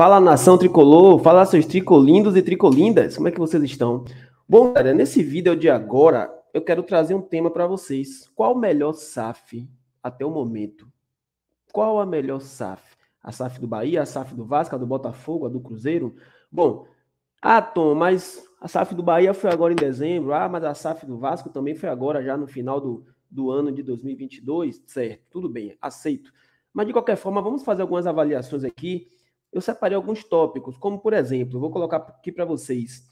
Fala nação tricolor, fala seus tricolindos e tricolindas, como é que vocês estão? Bom, galera, nesse vídeo de agora eu quero trazer um tema para vocês. Qual o melhor SAF até o momento? Qual a melhor SAF? A SAF do Bahia, a SAF do Vasco, a do Botafogo, a do Cruzeiro? Bom, ah, Tom, mas a SAF do Bahia foi agora em dezembro, ah, mas a SAF do Vasco também foi agora, já no final do, do ano de 2022, certo, tudo bem, aceito. Mas de qualquer forma, vamos fazer algumas avaliações aqui eu separei alguns tópicos, como por exemplo, vou colocar aqui para vocês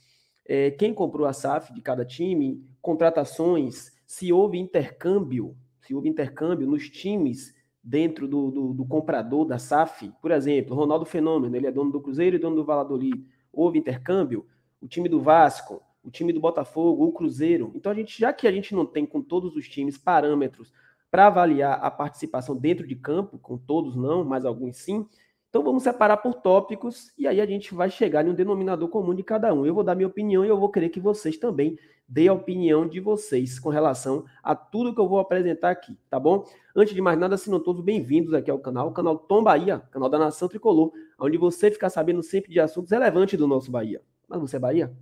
é, quem comprou a SAF de cada time, contratações, se houve intercâmbio, se houve intercâmbio nos times dentro do, do, do comprador da SAF, por exemplo, Ronaldo Fenômeno, ele é dono do Cruzeiro e dono do Valladolid, houve intercâmbio, o time do Vasco, o time do Botafogo, o Cruzeiro. Então a gente, já que a gente não tem com todos os times parâmetros para avaliar a participação dentro de campo, com todos não, mas alguns sim, então vamos separar por tópicos e aí a gente vai chegar em um denominador comum de cada um. Eu vou dar minha opinião e eu vou querer que vocês também deem a opinião de vocês com relação a tudo que eu vou apresentar aqui, tá bom? Antes de mais nada, sejam todos bem-vindos aqui ao canal, o canal Tom Bahia, canal da Nação Tricolor, onde você fica sabendo sempre de assuntos relevantes do nosso Bahia. Mas você é Bahia?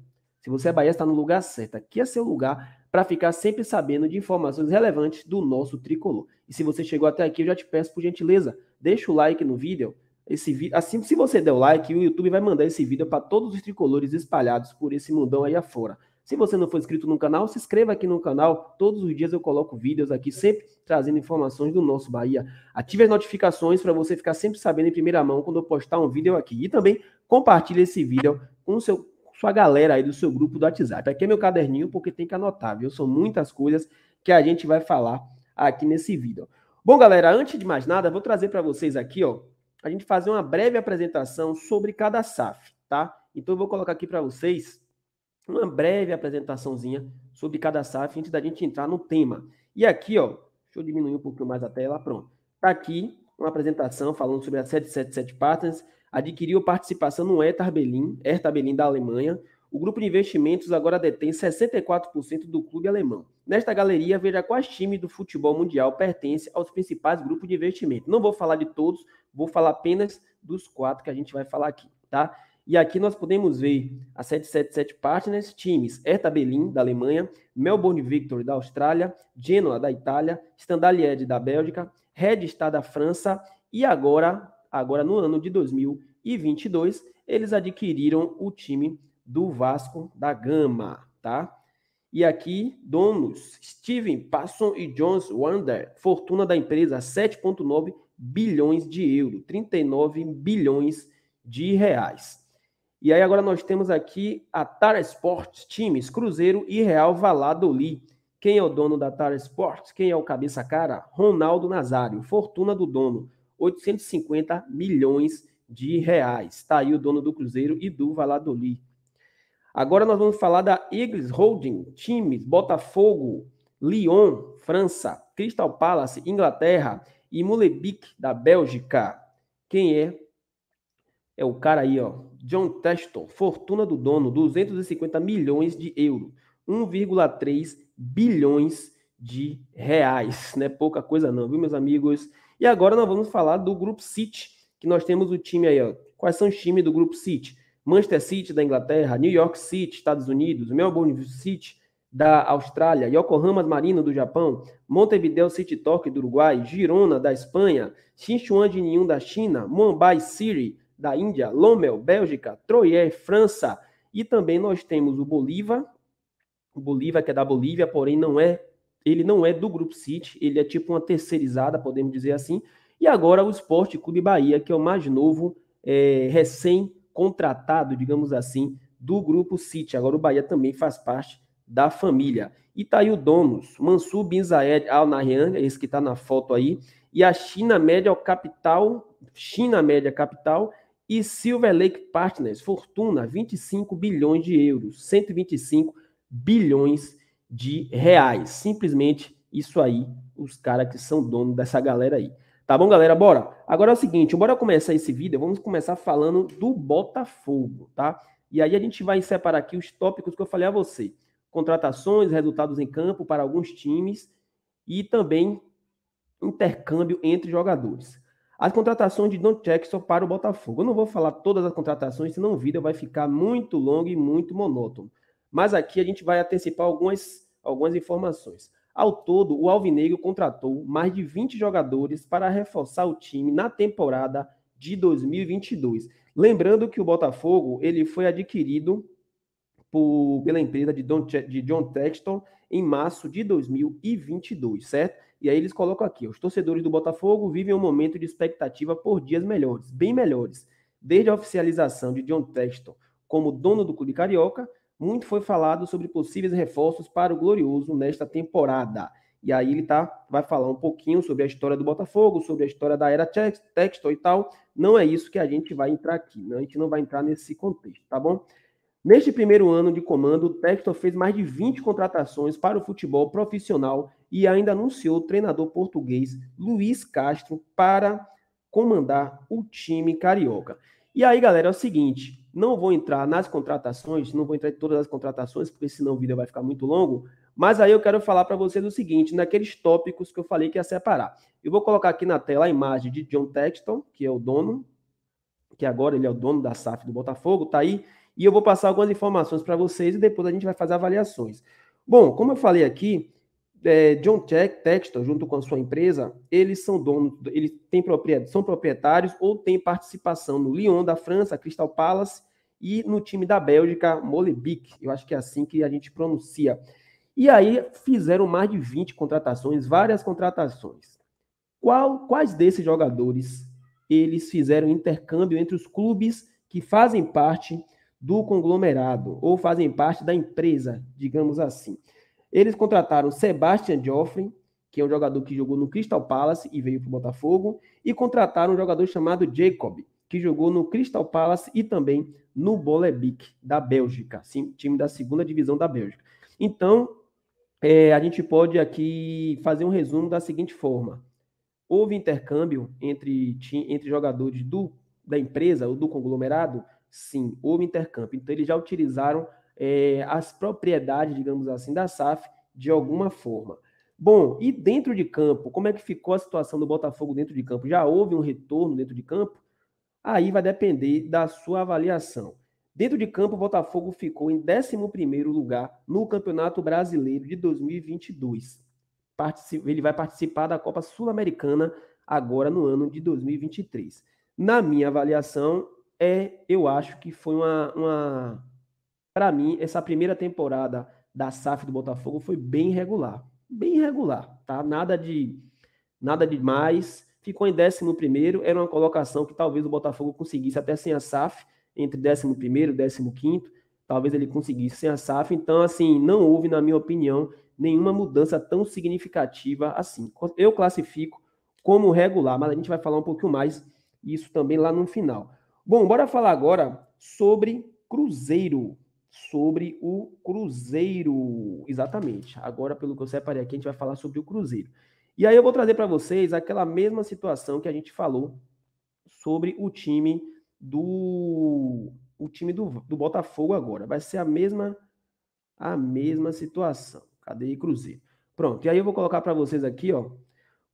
Se você é Bahia, está no lugar certo. Aqui é seu lugar para ficar sempre sabendo de informações relevantes do nosso tricolor. E se você chegou até aqui, eu já te peço por gentileza, deixa o like no vídeo esse vídeo. Assim, se você der o like, o YouTube vai mandar esse vídeo para todos os tricolores espalhados por esse mundão aí afora. Se você não for inscrito no canal, se inscreva aqui no canal. Todos os dias eu coloco vídeos aqui, sempre trazendo informações do nosso Bahia. Ative as notificações para você ficar sempre sabendo em primeira mão quando eu postar um vídeo aqui. E também compartilhe esse vídeo com seu, sua galera aí do seu grupo do WhatsApp. Aqui é meu caderninho porque tem que anotar, viu? São muitas coisas que a gente vai falar aqui nesse vídeo. Bom, galera, antes de mais nada, vou trazer para vocês aqui, ó, a gente fazer uma breve apresentação sobre cada SAF, tá? Então eu vou colocar aqui para vocês uma breve apresentaçãozinha sobre cada SAF antes da gente entrar no tema. E aqui, ó, deixa eu diminuir um pouquinho mais a tela, pronto. Tá aqui uma apresentação falando sobre a 777 Partners, adquiriu participação no Air Tarbellin, Air Tarbellin da Alemanha, o grupo de investimentos agora detém 64% do clube alemão. Nesta galeria, veja quais times do futebol mundial pertencem aos principais grupos de investimento. Não vou falar de todos, vou falar apenas dos quatro que a gente vai falar aqui, tá? E aqui nós podemos ver a 777 Partners, times Hertha Berlin da Alemanha, Melbourne Victory, da Austrália, Genoa, da Itália, Standard Liège, da Bélgica, Red Star, da França, e agora, agora no ano de 2022, eles adquiriram o time do Vasco da Gama, tá? E aqui, donos, Steven, Passon e Jones Wander, fortuna da empresa 7,9 bilhões de euros, 39 bilhões de reais. E aí agora nós temos aqui a Tara Sports, times Cruzeiro e Real Valladolid. Quem é o dono da Tara Sports? Quem é o cabeça cara? Ronaldo Nazário, fortuna do dono, 850 milhões de reais. Tá aí o dono do Cruzeiro e do Valladolid. Agora nós vamos falar da Eagles Holding, times, Botafogo, Lyon, França, Crystal Palace, Inglaterra e Molebic, da Bélgica. Quem é? É o cara aí, ó, John Teston, fortuna do dono, 250 milhões de euros, 1,3 bilhões de reais. Não é pouca coisa não, viu, meus amigos? E agora nós vamos falar do Grupo City, que nós temos o time aí, ó. Quais são os times do Grupo City? Manchester City da Inglaterra, New York City, Estados Unidos, Melbourne City da Austrália, Yokohama Marino do Japão, Montevideo City Torque do Uruguai, Girona da Espanha, Sichuan de Ninhun da China, Mumbai City da Índia, Lommel, Bélgica, Troyes, França, e também nós temos o Bolívar, o Bolívar que é da Bolívia, porém não é, ele não é do Grupo City, ele é tipo uma terceirizada, podemos dizer assim, e agora o Esporte Clube Bahia, que é o mais novo, é, recém contratado, digamos assim, do grupo City. Agora o Bahia também faz parte da família. E tá aí o donos, Mansu Binzaed Al Nahyan, é esse que está na foto aí, e a China Média Capital, China Média Capital e Silver Lake Partners, fortuna 25 bilhões de euros, 125 bilhões de reais. Simplesmente isso aí, os caras que são donos dessa galera aí. Tá bom, galera? Bora. Agora é o seguinte, bora começar esse vídeo, vamos começar falando do Botafogo, tá? E aí a gente vai separar aqui os tópicos que eu falei a você. Contratações, resultados em campo para alguns times e também intercâmbio entre jogadores. As contratações de Don Jackson para o Botafogo. Eu não vou falar todas as contratações, senão o vídeo vai ficar muito longo e muito monótono. Mas aqui a gente vai antecipar algumas, algumas informações. Ao todo, o Alvinegro contratou mais de 20 jogadores para reforçar o time na temporada de 2022. Lembrando que o Botafogo ele foi adquirido por, pela empresa de, Don, de John Texton em março de 2022, certo? E aí eles colocam aqui: os torcedores do Botafogo vivem um momento de expectativa por dias melhores, bem melhores, desde a oficialização de John Texton como dono do clube carioca muito foi falado sobre possíveis reforços para o Glorioso nesta temporada. E aí ele tá, vai falar um pouquinho sobre a história do Botafogo, sobre a história da era Textor e tal. Não é isso que a gente vai entrar aqui, né? a gente não vai entrar nesse contexto, tá bom? Neste primeiro ano de comando, o Textor fez mais de 20 contratações para o futebol profissional e ainda anunciou o treinador português Luiz Castro para comandar o time carioca. E aí, galera, é o seguinte: não vou entrar nas contratações, não vou entrar em todas as contratações, porque senão o vídeo vai ficar muito longo. Mas aí eu quero falar para vocês o seguinte, naqueles tópicos que eu falei que ia separar. Eu vou colocar aqui na tela a imagem de John Texton, que é o dono, que agora ele é o dono da SAF do Botafogo, tá aí, e eu vou passar algumas informações para vocês e depois a gente vai fazer avaliações. Bom, como eu falei aqui, é, John Texton, junto com a sua empresa, eles são donos, eles têm propriedade, são proprietários ou têm participação no Lyon da França, Crystal Palace e no time da Bélgica, Molebic. Eu acho que é assim que a gente pronuncia. E aí fizeram mais de 20 contratações, várias contratações. Qual, quais desses jogadores eles fizeram intercâmbio entre os clubes que fazem parte do conglomerado ou fazem parte da empresa, digamos assim? Eles contrataram Sebastian Joffre, que é um jogador que jogou no Crystal Palace e veio para o Botafogo, e contrataram um jogador chamado Jacob, que jogou no Crystal Palace e também no Bolebic, da Bélgica, sim, time da segunda divisão da Bélgica. Então, é, a gente pode aqui fazer um resumo da seguinte forma. Houve intercâmbio entre, entre jogadores do, da empresa ou do conglomerado? Sim, houve intercâmbio. Então, eles já utilizaram é, as propriedades, digamos assim, da SAF de alguma forma. Bom, e dentro de campo, como é que ficou a situação do Botafogo dentro de campo? Já houve um retorno dentro de campo? Aí vai depender da sua avaliação. Dentro de campo, o Botafogo ficou em 11 lugar no Campeonato Brasileiro de 2022. Ele vai participar da Copa Sul-Americana agora no ano de 2023. Na minha avaliação, é, eu acho que foi uma, uma para mim, essa primeira temporada da SAF do Botafogo foi bem regular. Bem regular, tá? Nada de nada demais. Ficou em 11 primeiro, era uma colocação que talvez o Botafogo conseguisse até sem a SAF, entre 11 primeiro e 15 talvez ele conseguisse sem a SAF. Então, assim, não houve, na minha opinião, nenhuma mudança tão significativa assim. Eu classifico como regular, mas a gente vai falar um pouquinho mais isso também lá no final. Bom, bora falar agora sobre Cruzeiro sobre o Cruzeiro. Exatamente. Agora, pelo que eu separei aqui, a gente vai falar sobre o Cruzeiro. E aí eu vou trazer para vocês aquela mesma situação que a gente falou sobre o time do o time do, do Botafogo agora. Vai ser a mesma a mesma situação. Cadê Cruzeiro? Pronto. E aí eu vou colocar para vocês aqui, ó.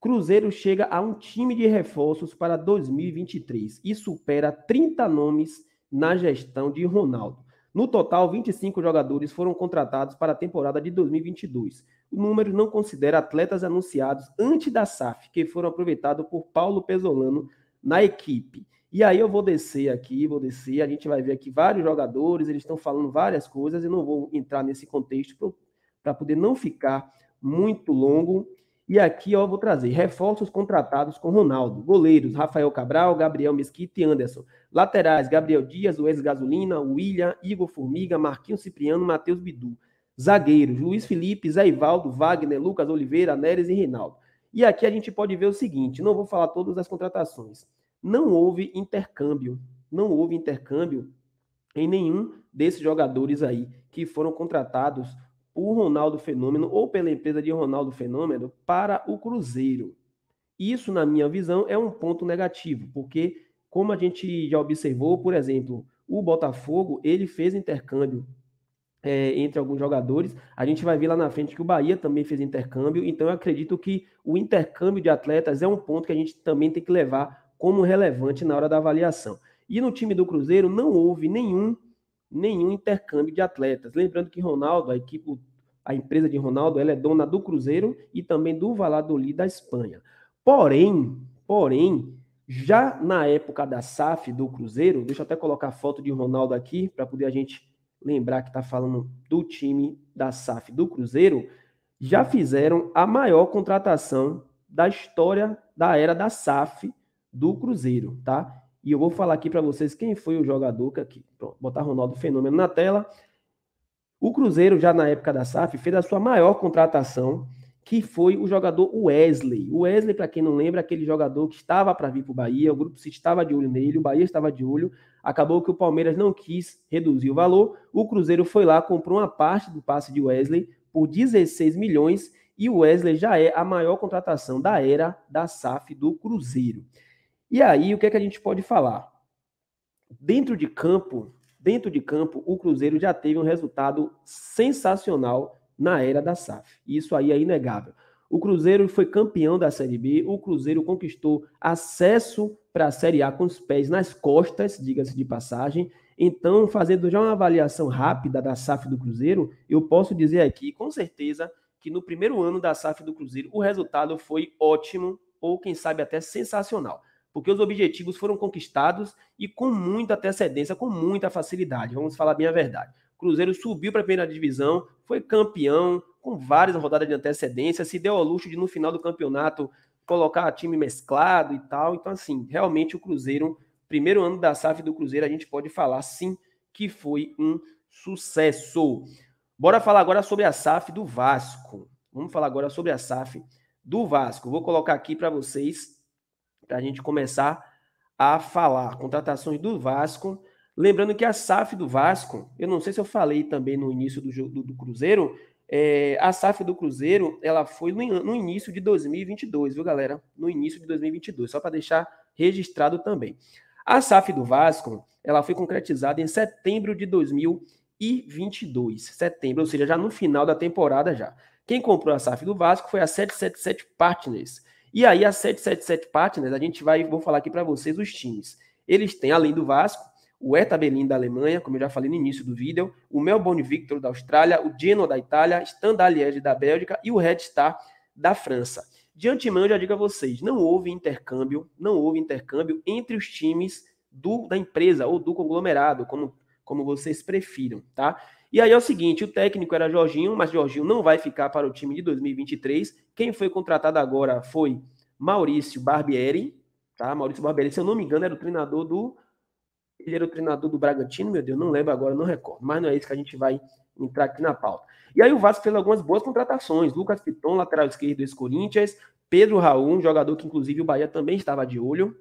Cruzeiro chega a um time de reforços para 2023 e supera 30 nomes na gestão de Ronaldo. No total, 25 jogadores foram contratados para a temporada de 2022. O número não considera atletas anunciados antes da SAF, que foram aproveitados por Paulo Pesolano na equipe. E aí eu vou descer aqui, vou descer, a gente vai ver aqui vários jogadores, eles estão falando várias coisas, eu não vou entrar nesse contexto para poder não ficar muito longo. E aqui, ó, vou trazer reforços contratados com Ronaldo. Goleiros, Rafael Cabral, Gabriel Mesquita e Anderson. Laterais, Gabriel Dias, Wes gasolina William, Igor Formiga, Marquinhos Cipriano, Matheus Bidu. Zagueiros, Luiz Felipe, Zé Ivaldo, Wagner, Lucas Oliveira, Neres e Reinaldo. E aqui a gente pode ver o seguinte, não vou falar todas as contratações. Não houve intercâmbio, não houve intercâmbio em nenhum desses jogadores aí que foram contratados o Ronaldo Fenômeno ou pela empresa de Ronaldo Fenômeno para o Cruzeiro. Isso, na minha visão, é um ponto negativo, porque, como a gente já observou, por exemplo, o Botafogo ele fez intercâmbio é, entre alguns jogadores. A gente vai ver lá na frente que o Bahia também fez intercâmbio, então eu acredito que o intercâmbio de atletas é um ponto que a gente também tem que levar como relevante na hora da avaliação. E no time do Cruzeiro não houve nenhum nenhum intercâmbio de atletas. Lembrando que Ronaldo, a equipe, a empresa de Ronaldo, ela é dona do Cruzeiro e também do Valladolid da Espanha. Porém, porém, já na época da SAF do Cruzeiro, deixa eu até colocar a foto de Ronaldo aqui para poder a gente lembrar que está falando do time da SAF do Cruzeiro, já fizeram a maior contratação da história da era da SAF do Cruzeiro, tá? E eu vou falar aqui para vocês quem foi o jogador que aqui. Pronto, botar Ronaldo Fenômeno na tela. O Cruzeiro, já na época da SAF, fez a sua maior contratação, que foi o jogador Wesley. O Wesley, para quem não lembra, é aquele jogador que estava para vir para o Bahia, o Grupo City estava de olho nele, o Bahia estava de olho. Acabou que o Palmeiras não quis reduzir o valor. O Cruzeiro foi lá, comprou uma parte do passe de Wesley por 16 milhões e o Wesley já é a maior contratação da era da SAF do Cruzeiro. E aí, o que é que a gente pode falar? Dentro de campo, dentro de campo, o Cruzeiro já teve um resultado sensacional na era da SAF. Isso aí é inegável. O Cruzeiro foi campeão da Série B, o Cruzeiro conquistou acesso para a Série A com os pés nas costas, diga-se de passagem. Então, fazendo já uma avaliação rápida da SAF do Cruzeiro, eu posso dizer aqui com certeza que no primeiro ano da SAF do Cruzeiro o resultado foi ótimo ou quem sabe até sensacional porque os objetivos foram conquistados e com muita antecedência, com muita facilidade. Vamos falar bem a verdade. Cruzeiro subiu para a primeira divisão, foi campeão com várias rodadas de antecedência, se deu ao luxo de no final do campeonato colocar time mesclado e tal. Então assim, realmente o Cruzeiro, primeiro ano da SAF do Cruzeiro, a gente pode falar sim que foi um sucesso. Bora falar agora sobre a SAF do Vasco. Vamos falar agora sobre a SAF do Vasco. Vou colocar aqui para vocês para a gente começar a falar. Contratações do Vasco. Lembrando que a SAF do Vasco, eu não sei se eu falei também no início do, do, do Cruzeiro, é, a SAF do Cruzeiro, ela foi no, no, início de 2022, viu, galera? No início de 2022, só para deixar registrado também. A SAF do Vasco, ela foi concretizada em setembro de 2022. Setembro, ou seja, já no final da temporada já. Quem comprou a SAF do Vasco foi a 777 Partners, e aí a 777 Partners, a gente vai, vou falar aqui para vocês os times. Eles têm, além do Vasco, o Eta Berlim da Alemanha, como eu já falei no início do vídeo, o Melbourne Victor da Austrália, o Genoa da Itália, Standard Liège da Bélgica e o Red Star da França. De antemão, eu já digo a vocês, não houve intercâmbio, não houve intercâmbio entre os times do, da empresa ou do conglomerado, como, como vocês prefiram, tá? E aí é o seguinte, o técnico era Jorginho, mas Jorginho não vai ficar para o time de 2023. Quem foi contratado agora foi Maurício Barbieri, tá? Maurício Barbieri, se eu não me engano, era o treinador do ele era o treinador do Bragantino, meu Deus, não lembro agora, não recordo, mas não é isso que a gente vai entrar aqui na pauta. E aí o Vasco fez algumas boas contratações, Lucas Piton, lateral esquerdo do Corinthians, Pedro Raul, um jogador que inclusive o Bahia também estava de olho,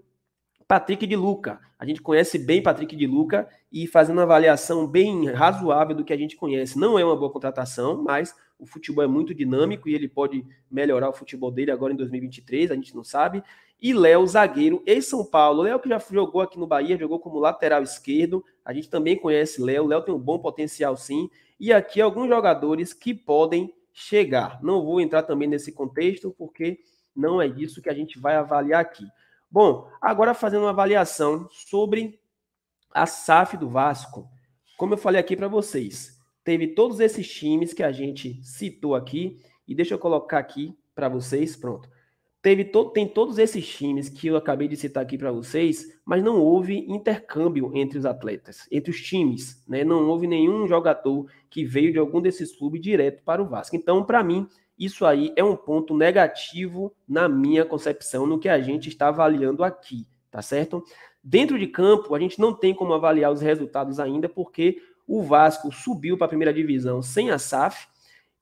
Patrick de Luca. A gente conhece bem Patrick de Luca e fazendo uma avaliação bem razoável do que a gente conhece. Não é uma boa contratação, mas o futebol é muito dinâmico e ele pode melhorar o futebol dele agora em 2023, a gente não sabe. E Léo, zagueiro, ex-São Paulo. Léo que já jogou aqui no Bahia, jogou como lateral esquerdo. A gente também conhece Léo. Léo tem um bom potencial, sim. E aqui alguns jogadores que podem chegar. Não vou entrar também nesse contexto, porque não é disso que a gente vai avaliar aqui. Bom, agora fazendo uma avaliação sobre a SAF do Vasco. Como eu falei aqui para vocês, teve todos esses times que a gente citou aqui, e deixa eu colocar aqui para vocês, pronto. Teve to tem todos esses times que eu acabei de citar aqui para vocês, mas não houve intercâmbio entre os atletas, entre os times, né? Não houve nenhum jogador que veio de algum desses clubes direto para o Vasco. Então, para mim, isso aí é um ponto negativo na minha concepção, no que a gente está avaliando aqui, tá certo? Dentro de campo, a gente não tem como avaliar os resultados ainda, porque o Vasco subiu para a primeira divisão sem a SAF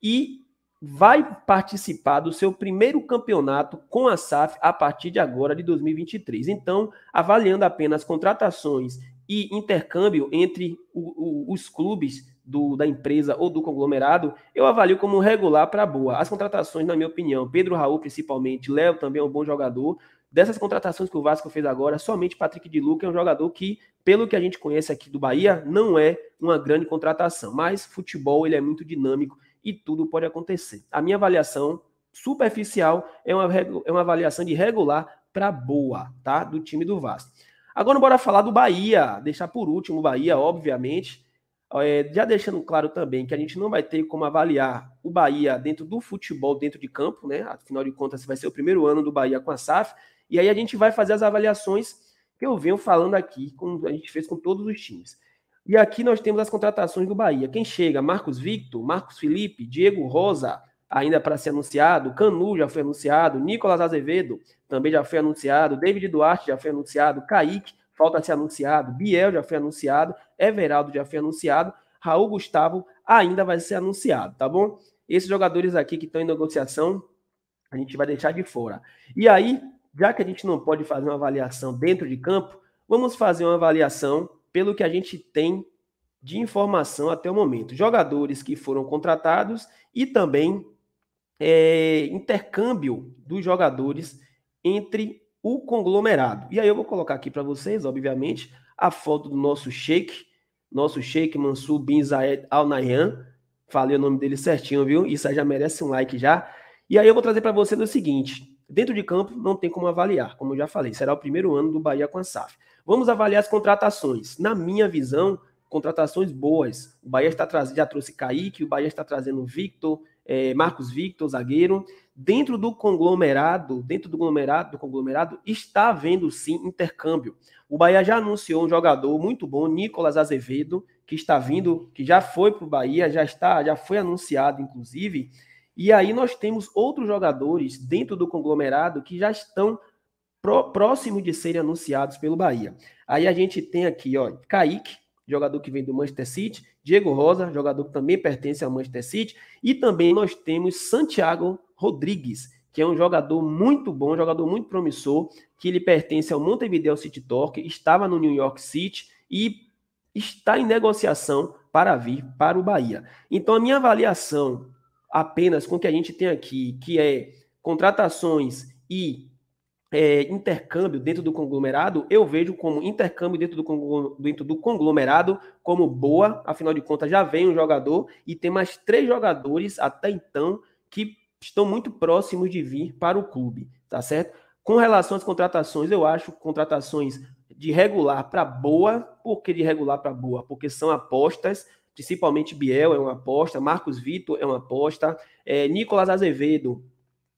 e vai participar do seu primeiro campeonato com a SAF a partir de agora de 2023. Então, avaliando apenas contratações e intercâmbio entre o, o, os clubes do, da empresa ou do conglomerado, eu avalio como regular para boa. As contratações, na minha opinião, Pedro Raul principalmente, Léo também é um bom jogador. Dessas contratações que o Vasco fez agora, somente Patrick de Luca é um jogador que, pelo que a gente conhece aqui do Bahia, não é uma grande contratação. Mas futebol ele é muito dinâmico e tudo pode acontecer. A minha avaliação superficial é uma, é uma avaliação de regular para boa, tá? Do time do Vasco. Agora bora falar do Bahia, deixar por último o Bahia, obviamente. É, já deixando claro também que a gente não vai ter como avaliar o Bahia dentro do futebol, dentro de campo, né? Afinal de contas, vai ser o primeiro ano do Bahia com a SAF. E aí a gente vai fazer as avaliações que eu venho falando aqui, com, a gente fez com todos os times. E aqui nós temos as contratações do Bahia. Quem chega? Marcos Victor, Marcos Felipe, Diego Rosa, ainda para ser anunciado, Canu já foi anunciado, Nicolas Azevedo também já foi anunciado, David Duarte já foi anunciado, Kaique falta ser anunciado, Biel já foi anunciado, Everaldo já foi anunciado, Raul Gustavo ainda vai ser anunciado, tá bom? Esses jogadores aqui que estão em negociação, a gente vai deixar de fora. E aí, já que a gente não pode fazer uma avaliação dentro de campo, vamos fazer uma avaliação pelo que a gente tem de informação até o momento. Jogadores que foram contratados e também é, intercâmbio dos jogadores entre o conglomerado. E aí eu vou colocar aqui para vocês, obviamente, a foto do nosso sheik, nosso sheik Mansur bin Zayed Al Nahyan. Falei o nome dele certinho, viu? Isso aí já merece um like já. E aí eu vou trazer para vocês o seguinte: dentro de campo não tem como avaliar, como eu já falei, será o primeiro ano do Bahia com a SAF. Vamos avaliar as contratações. Na minha visão, contratações boas. O Bahia está trazendo, já trouxe Kaique, o Bahia está trazendo Victor, é, Marcos Victor, zagueiro. Dentro do conglomerado, dentro do conglomerado, do conglomerado, está havendo sim intercâmbio. O Bahia já anunciou um jogador muito bom, Nicolas Azevedo, que está vindo, que já foi para o Bahia, já está, já foi anunciado, inclusive. E aí nós temos outros jogadores dentro do conglomerado que já estão pró próximos de serem anunciados pelo Bahia. Aí a gente tem aqui, ó, Kaique, jogador que vem do Manchester City, Diego Rosa, jogador que também pertence ao Manchester City, e também nós temos Santiago Rodrigues, que é um jogador muito bom, jogador muito promissor, que ele pertence ao Montevideo City Torque, estava no New York City e está em negociação para vir para o Bahia. Então a minha avaliação apenas com o que a gente tem aqui, que é contratações e é, intercâmbio dentro do conglomerado, eu vejo como intercâmbio dentro do, dentro do conglomerado como boa, afinal de contas já vem um jogador e tem mais três jogadores até então que estão muito próximos de vir para o clube, tá certo? Com relação às contratações, eu acho contratações de regular para boa, por que de regular para boa? Porque são apostas, principalmente Biel é uma aposta, Marcos Vitor é uma aposta, é, Nicolas Azevedo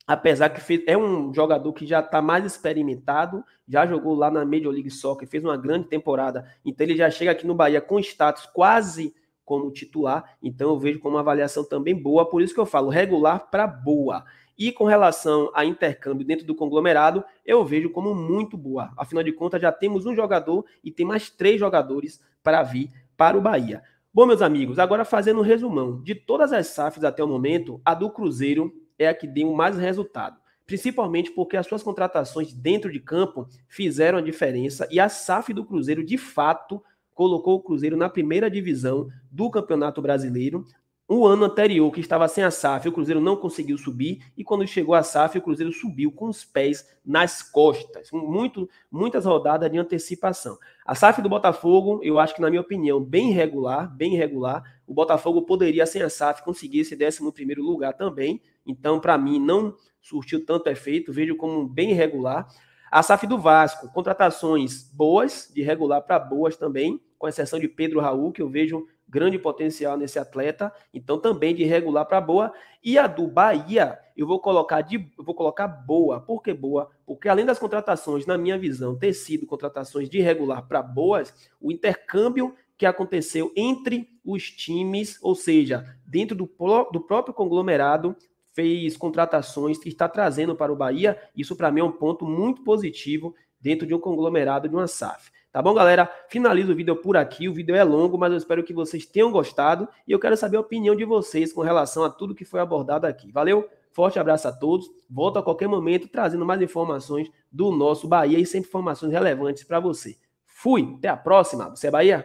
apesar que é um jogador que já está mais experimentado, já jogou lá na Major League Soccer, fez uma grande temporada, então ele já chega aqui no Bahia com status quase como titular, então eu vejo como uma avaliação também boa, por isso que eu falo regular para boa. E com relação a intercâmbio dentro do conglomerado, eu vejo como muito boa. Afinal de contas, já temos um jogador e tem mais três jogadores para vir para o Bahia. Bom, meus amigos, agora fazendo um resumão de todas as SAFs até o momento, a do Cruzeiro é a que deu mais resultado, principalmente porque as suas contratações dentro de campo fizeram a diferença e a SAF do Cruzeiro, de fato, colocou o Cruzeiro na primeira divisão do Campeonato Brasileiro. O ano anterior, que estava sem a SAF, o Cruzeiro não conseguiu subir, e quando chegou a SAF, o Cruzeiro subiu com os pés nas costas. Muito, muitas rodadas de antecipação. A SAF do Botafogo, eu acho que, na minha opinião, bem regular, bem regular. O Botafogo poderia, sem a SAF, conseguir esse 11 lugar também, então, para mim, não surtiu tanto efeito, vejo como bem irregular. A SAF do Vasco, contratações boas, de regular para boas também, com exceção de Pedro Raul, que eu vejo grande potencial nesse atleta, então também de regular para boa. E a do Bahia, eu vou colocar de eu vou colocar boa. Por que boa? Porque além das contratações, na minha visão, ter sido contratações de regular para boas, o intercâmbio que aconteceu entre os times, ou seja, dentro do, pro, do próprio conglomerado, fez contratações que está trazendo para o Bahia. Isso, para mim, é um ponto muito positivo dentro de um conglomerado de uma SAF. Tá bom, galera? Finalizo o vídeo por aqui. O vídeo é longo, mas eu espero que vocês tenham gostado e eu quero saber a opinião de vocês com relação a tudo que foi abordado aqui. Valeu? Forte abraço a todos. Volto a qualquer momento trazendo mais informações do nosso Bahia e sempre informações relevantes para você. Fui, até a próxima. Você é Bahia?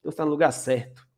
Então você está no lugar certo.